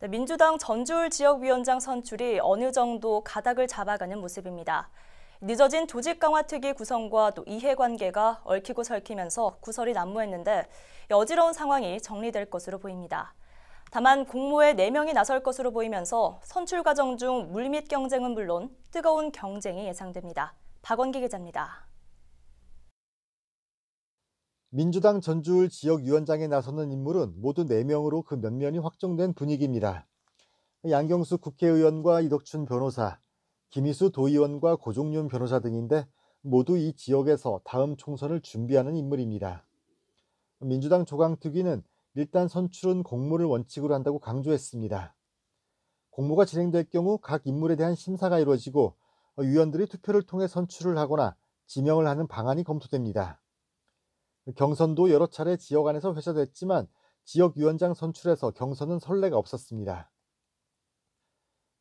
네, 민주당 전주울 지역위원장 선출이 어느 정도 가닥을 잡아가는 모습입니다. 늦어진 조직 강화 특위 구성과 또 이해관계가 얽히고 설키면서 구설이 난무했는데 어지러운 상황이 정리될 것으로 보입니다. 다만 공모에 4명이 나설 것으로 보이면서 선출 과정 중 물밑 경쟁은 물론 뜨거운 경쟁이 예상됩니다. 박원기 기자입니다. 민주당 전주울 지역위원장에 나서는 인물은 모두 4명으로 그 면면이 확정된 분위기입니다. 양경수 국회의원과 이덕춘 변호사, 김희수 도의원과 고종윤 변호사 등인데 모두 이 지역에서 다음 총선을 준비하는 인물입니다. 민주당 조강특위는 일단 선출은 공모를 원칙으로 한다고 강조했습니다. 공모가 진행될 경우 각 인물에 대한 심사가 이루어지고 위원들이 투표를 통해 선출을 하거나 지명을 하는 방안이 검토됩니다. 경선도 여러 차례 지역 안에서 회자됐지만 지역위원장 선출에서 경선은 선례가 없었습니다.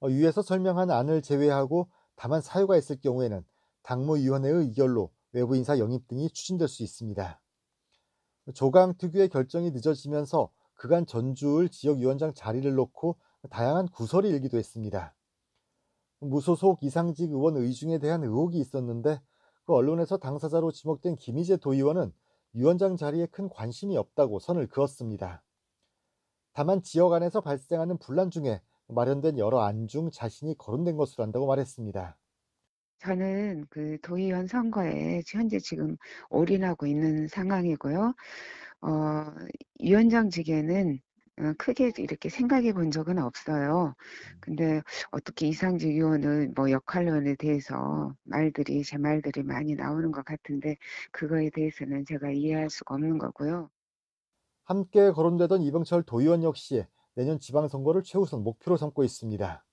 위에서 어, 설명한 안을 제외하고 다만 사유가 있을 경우에는 당무위원회의 이결로 외부 인사 영입 등이 추진될 수 있습니다. 조강 특유의 결정이 늦어지면서 그간 전주을 지역위원장 자리를 놓고 다양한 구설이 일기도 했습니다. 무소속 이상직 의원 의중에 대한 의혹이 있었는데 그 언론에서 당사자로 지목된 김희재 도의원은 위원장 자리에 큰 관심이 없다고 선을 그었습니다. 다만 지역 안에서 발생하는 분란 중에 마련된 여러 안 중 자신이 거론된 것으로 한다고 말했습니다. 저는 그 도의원 선거에 현재 지금 올인하고 있는 상황이고요. 어, 위원장직에는 어, 크게 이렇게 생각해 본 적은 없어요. 근데 어떻게 이상직 의원은뭐 역할론에 대해서 말들이 제 말들이 많이 나오는 것 같은데 그거에 대해서는 제가 이해할 수가 없는 거고요. 함께 거론되던 이병철 도의원 역시 내년 지방선거를 최우선 목표로 삼고 있습니다.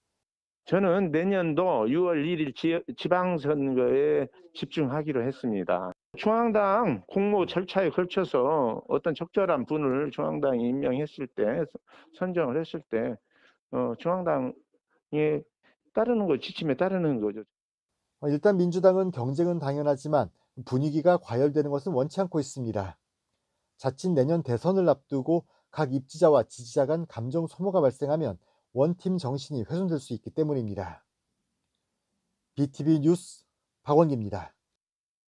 저는 내년도 6월 1일 지방선거에 집중하기로 했습니다. 중앙당 공모 절차에 걸쳐서 어떤 적절한 분을 중앙당이 임명했을 때, 선정을 했을 때, 어, 중앙당에 따르는 거, 지침에 따르는 거죠. 어, 일단 민주당은 경쟁은 당연하지만 분위기가 과열되는 것은 원치 않고 있습니다. 자칫 내년 대선을 앞두고 각 입지자와 지지자 간 감정 소모가 발생하면 원팀 정신이 훼손될 수 있기 때문입니다. BTV 뉴스 박원기입니다.